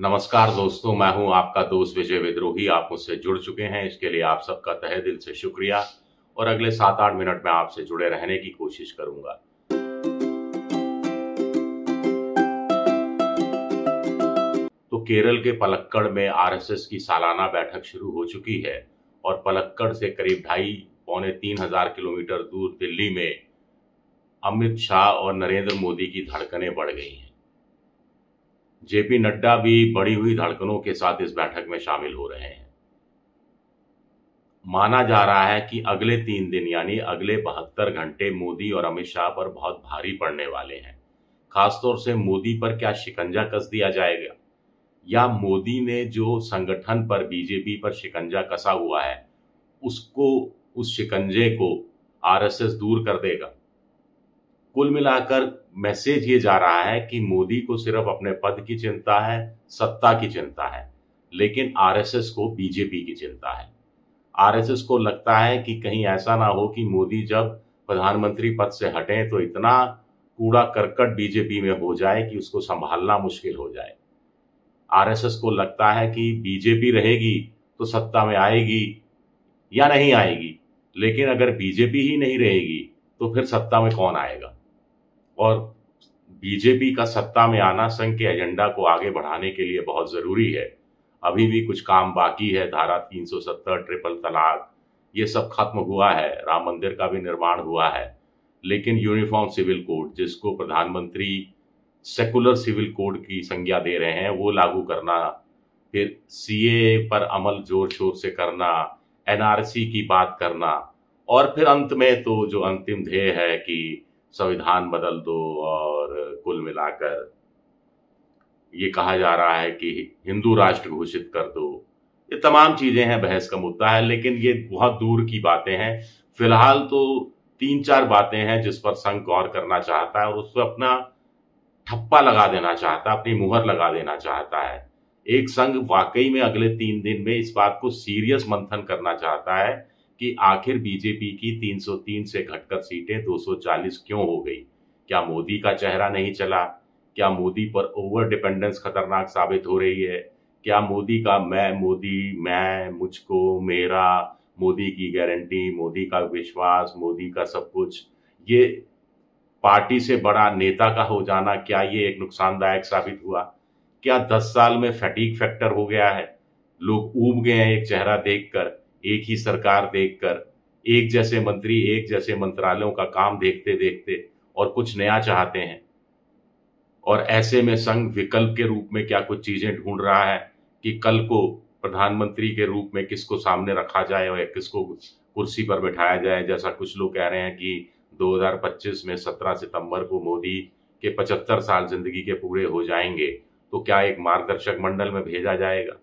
नमस्कार दोस्तों मैं हूं आपका दोस्त विजय विद्रोही आप मुझसे जुड़ चुके हैं इसके लिए आप सबका तहे दिल से शुक्रिया और अगले सात आठ मिनट में आपसे जुड़े रहने की कोशिश करूंगा तो केरल के पलक्कड़ में आरएसएस की सालाना बैठक शुरू हो चुकी है और पलक्कड़ से करीब ढाई पौने तीन हजार किलोमीटर दूर दिल्ली में अमित शाह और नरेंद्र मोदी की धड़कनें बढ़ गई हैं जेपी नड्डा भी बढ़ी हुई धड़कनों के साथ इस बैठक में शामिल हो रहे हैं माना जा रहा है कि अगले तीन दिन यानी अगले बहत्तर घंटे मोदी और अमित शाह पर बहुत भारी पड़ने वाले हैं खासतौर से मोदी पर क्या शिकंजा कस दिया जाएगा या मोदी ने जो संगठन पर बीजेपी पर शिकंजा कसा हुआ है उसको उस शिकंजे को आरएसएस दूर कर देगा कुल मिलाकर मैसेज ये जा रहा है कि मोदी को सिर्फ अपने पद की चिंता है सत्ता की चिंता है लेकिन आरएसएस को बीजेपी की चिंता है आरएसएस को लगता है कि कहीं ऐसा ना हो कि मोदी जब प्रधानमंत्री पद से हटें तो इतना कूड़ा करकट बीजेपी में हो जाए कि उसको संभालना मुश्किल हो जाए आरएसएस को लगता है कि बीजेपी रहेगी तो सत्ता में आएगी या नहीं आएगी लेकिन अगर बीजेपी ही नहीं रहेगी तो फिर सत्ता में कौन आएगा और बीजेपी का सत्ता में आना संघ के एजेंडा को आगे बढ़ाने के लिए बहुत ज़रूरी है अभी भी कुछ काम बाकी है धारा 370 ट्रिपल तलाक ये सब खत्म हुआ है राम मंदिर का भी निर्माण हुआ है लेकिन यूनिफॉर्म सिविल कोड जिसको प्रधानमंत्री सेकुलर सिविल कोड की संज्ञा दे रहे हैं वो लागू करना फिर सी पर अमल जोर शोर से करना एनआरसी की बात करना और फिर अंत में तो जो अंतिम ध्येय है कि संविधान बदल दो और कुल मिलाकर ये कहा जा रहा है कि हिंदू राष्ट्र घोषित कर दो ये तमाम चीजें हैं बहस का मुद्दा है लेकिन ये बहुत दूर की बातें हैं फिलहाल तो तीन चार बातें हैं जिस पर संघ गौर करना चाहता है और उस पर अपना ठप्पा लगा देना चाहता है अपनी मुहर लगा देना चाहता है एक संघ वाकई में अगले तीन दिन में इस बात को सीरियस मंथन करना चाहता है कि आखिर बीजेपी की 303 से घटकर सीटें 240 क्यों हो गई क्या मोदी का चेहरा नहीं चला क्या मोदी पर ओवर डिपेंडेंस खतरनाक साबित हो रही है क्या मोदी का मैं मोदी मैं मुझको मेरा मोदी की गारंटी मोदी का विश्वास मोदी का सब कुछ ये पार्टी से बड़ा नेता का हो जाना क्या ये एक नुकसानदायक साबित हुआ क्या दस साल में फटीक फैक्टर हो गया है लोग ऊब गए हैं एक चेहरा देखकर एक ही सरकार देखकर एक जैसे मंत्री एक जैसे मंत्रालयों का काम देखते देखते और कुछ नया चाहते हैं और ऐसे में संघ विकल्प के रूप में क्या कुछ चीजें ढूंढ रहा है कि कल को प्रधानमंत्री के रूप में किसको सामने रखा जाए और किसको कुर्सी पर बैठाया जाए जैसा कुछ लोग कह रहे हैं कि 2025 में 17 सितंबर को मोदी के 75 साल जिंदगी के पूरे हो जाएंगे तो क्या एक मार्गदर्शक मंडल में भेजा जाएगा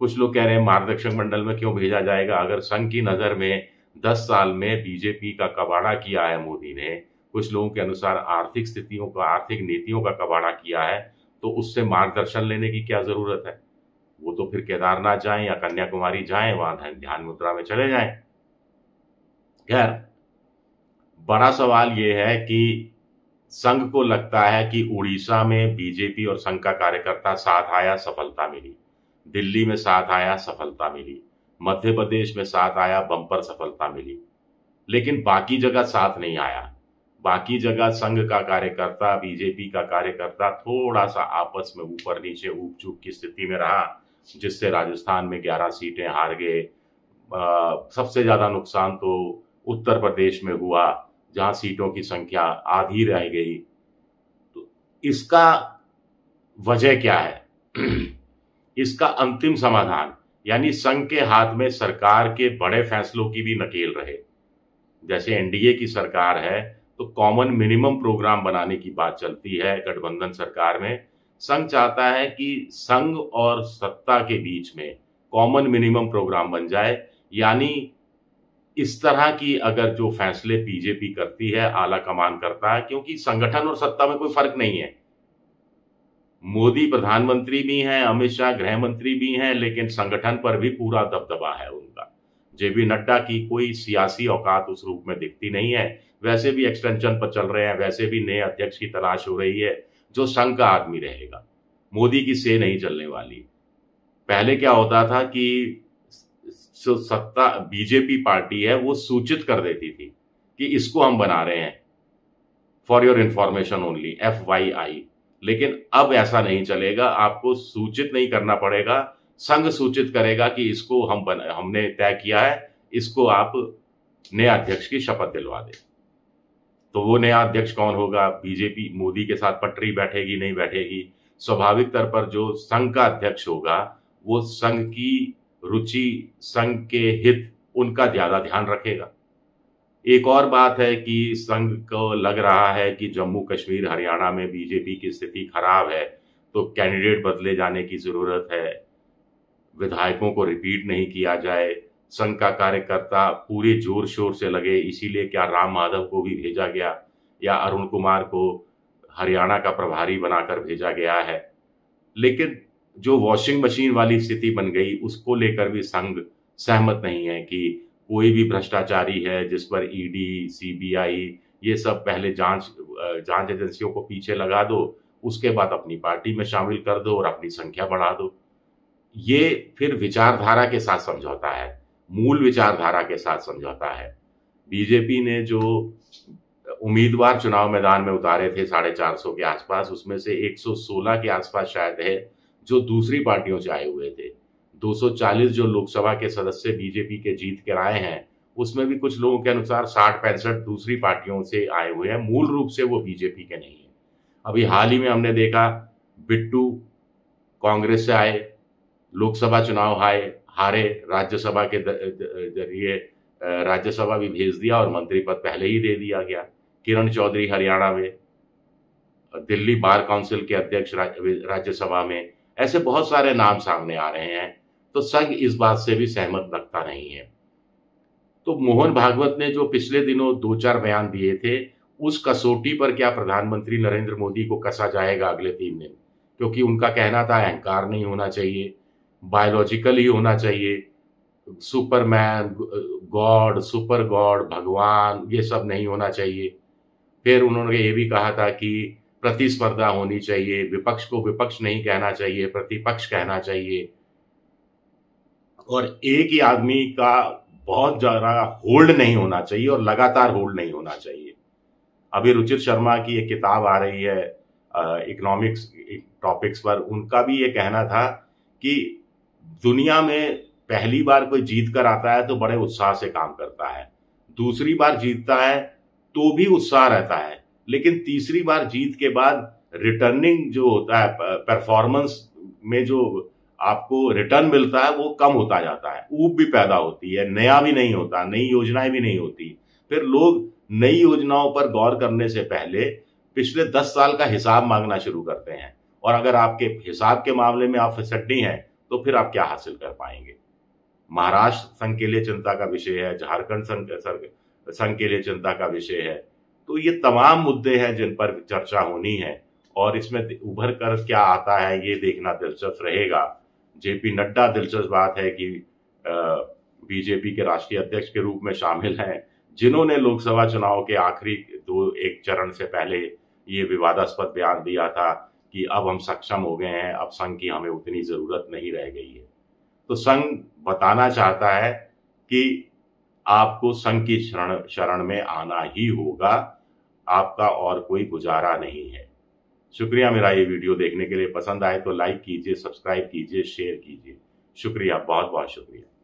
कुछ लोग कह रहे हैं मार्गदर्शक मंडल में क्यों भेजा जाएगा अगर संघ की नज़र में दस साल में बीजेपी का कबाड़ा किया है मोदी ने कुछ लोगों के अनुसार आर्थिक स्थितियों का आर्थिक नीतियों का कबाड़ा किया है तो उससे मार्गदर्शन लेने की क्या ज़रूरत है वो तो फिर केदारनाथ जाएं या कन्याकुमारी जाएं वहां ध्यान मुद्रा में चले जाएं खैर बड़ा सवाल यह है कि संघ को लगता है कि उड़ीसा में बीजेपी और संघ का कार्यकर्ता साथ आया सफलता मिली दिल्ली में साथ आया सफलता मिली मध्य प्रदेश में साथ आया बम्पर सफलता मिली लेकिन बाकी जगह साथ नहीं आया बाकी जगह संघ का कार्यकर्ता बीजेपी का कार्यकर्ता थोड़ा सा आपस में ऊपर नीचे ऊप चूप की स्थिति में रहा जिससे राजस्थान में 11 सीटें हार गए सबसे ज़्यादा नुकसान तो उत्तर प्रदेश में हुआ जहां सीटों की संख्या आधी रह गई तो इसका वजह क्या है इसका अंतिम समाधान यानी संघ के हाथ में सरकार के बड़े फैसलों की भी नकेल रहे जैसे एनडीए की सरकार है तो कॉमन मिनिमम प्रोग्राम बनाने की बात चलती है गठबंधन सरकार में संघ चाहता है कि संघ और सत्ता के बीच में कॉमन मिनिमम प्रोग्राम बन जाए यानी इस तरह की अगर जो फैसले बीजेपी करती है आला कमान करता है क्योंकि संगठन और सत्ता में कोई फर्क नहीं है मोदी प्रधानमंत्री भी हैं अमित शाह गृह मंत्री भी हैं लेकिन संगठन पर भी पूरा दबदबा है उनका जेपी नड्डा की कोई सियासी औकात उस रूप में दिखती नहीं है वैसे भी एक्सटेंशन पर चल रहे हैं वैसे भी नए अध्यक्ष की तलाश हो रही है जो संघ का आदमी रहेगा मोदी की से नहीं चलने वाली पहले क्या होता था कि जो सत्ता बीजेपी पार्टी है वो सूचित कर देती थी कि इसको हम बना रहे हैं for your information only F Y I लेकिन अब ऐसा नहीं चलेगा आपको सूचित नहीं करना पड़ेगा संघ सूचित करेगा कि इसको हम बन, हमने तय किया है इसको आप नया अध्यक्ष की शपथ दिलवा दे तो वो नया अध्यक्ष कौन होगा बीजेपी मोदी के साथ पटरी बैठेगी नहीं बैठेगी स्वाभाविक तौर पर जो संघ का अध्यक्ष होगा वो संघ की रुचि संघ के हित उनका ज्यादा ध्यान रखेगा एक और बात है कि संघ को लग रहा है कि जम्मू कश्मीर हरियाणा में बीजेपी की स्थिति खराब है तो कैंडिडेट बदले जाने की जरूरत है विधायकों को रिपीट नहीं किया जाए संघ का कार्यकर्ता पूरे जोर शोर से लगे इसीलिए क्या राम माधव को भी भेजा गया या अरुण कुमार को हरियाणा का प्रभारी बनाकर भेजा गया है लेकिन जो वॉशिंग मशीन वाली स्थिति बन गई उसको लेकर भी संघ सहमत नहीं है कि कोई भी भ्रष्टाचारी है जिस पर ईडी e सीबीआई ये सब पहले जांच जांच एजेंसियों को पीछे लगा दो उसके बाद अपनी पार्टी में शामिल कर दो और अपनी संख्या बढ़ा दो ये फिर विचारधारा के साथ समझौता है मूल विचारधारा के साथ समझौता है बीजेपी ने जो उम्मीदवार चुनाव मैदान में उतारे थे साढ़े चार सौ के आसपास उसमें से 116 के आसपास शायद है जो दूसरी पार्टियों से आए हुए थे 240 जो लोकसभा के सदस्य बीजेपी के जीत कर आए हैं उसमें भी कुछ लोगों के अनुसार साठ पैंसठ दूसरी पार्टियों से आए हुए हैं मूल रूप से वो बीजेपी के नहीं है अभी हाल ही में हमने देखा बिट्टू कांग्रेस से आए लोकसभा चुनाव आए हारे राज्यसभा के जरिए राज्यसभा भी भेज दिया और मंत्री पद पहले ही दे दिया गया किरण चौधरी हरियाणा में दिल्ली बार काउंसिल के अध्यक्ष राज्यसभा में ऐसे बहुत सारे नाम सामने आ रहे हैं तो संघ इस बात से भी सहमत लगता नहीं है तो मोहन भागवत ने जो पिछले दिनों दो चार बयान दिए थे उस कसौटी पर क्या प्रधानमंत्री नरेंद्र मोदी को कसा जाएगा अगले तीन दिन क्योंकि उनका कहना था अहंकार नहीं होना चाहिए बायोलॉजिकल ही होना चाहिए सुपरमैन गॉड सुपर गॉड भगवान ये सब नहीं होना चाहिए फिर उन्होंने ये भी कहा था कि प्रतिस्पर्धा होनी चाहिए विपक्ष को विपक्ष नहीं कहना चाहिए प्रतिपक्ष कहना चाहिए और एक ही आदमी का बहुत ज़्यादा होल्ड नहीं होना चाहिए और लगातार होल्ड नहीं होना चाहिए अभी रुचिर शर्मा की एक किताब आ रही है इकोनॉमिक्स टॉपिक्स पर उनका भी ये कहना था कि दुनिया में पहली बार कोई जीत कर आता है तो बड़े उत्साह से काम करता है दूसरी बार जीतता है तो भी उत्साह रहता है लेकिन तीसरी बार जीत के बाद रिटर्निंग जो होता है परफॉर्मेंस में जो आपको रिटर्न मिलता है वो कम होता जाता है ऊब भी पैदा होती है नया भी नहीं होता नई योजनाएं भी नहीं होती फिर लोग नई योजनाओं पर गौर करने से पहले पिछले दस साल का हिसाब मांगना शुरू करते हैं और अगर आपके हिसाब के मामले में आप फिसड्डी हैं तो फिर आप क्या हासिल कर पाएंगे महाराष्ट्र संघ के लिए चिंता का विषय है झारखंड संघ संघ के लिए चिंता का विषय है तो ये तमाम मुद्दे हैं जिन पर चर्चा होनी है और इसमें उभर कर क्या आता है ये देखना दिलचस्प रहेगा जेपी नड्डा दिलचस्प बात है कि बीजेपी के राष्ट्रीय अध्यक्ष के रूप में शामिल हैं जिन्होंने लोकसभा चुनाव के आखिरी दो एक चरण से पहले ये विवादास्पद बयान दिया था कि अब हम सक्षम हो गए हैं अब संघ की हमें उतनी ज़रूरत नहीं रह गई है तो संघ बताना चाहता है कि आपको संघ की शरण शरण में आना ही होगा आपका और कोई गुजारा नहीं है शुक्रिया मेरा ये वीडियो देखने के लिए पसंद आए तो लाइक कीजिए सब्सक्राइब कीजिए शेयर कीजिए शुक्रिया बहुत बहुत शुक्रिया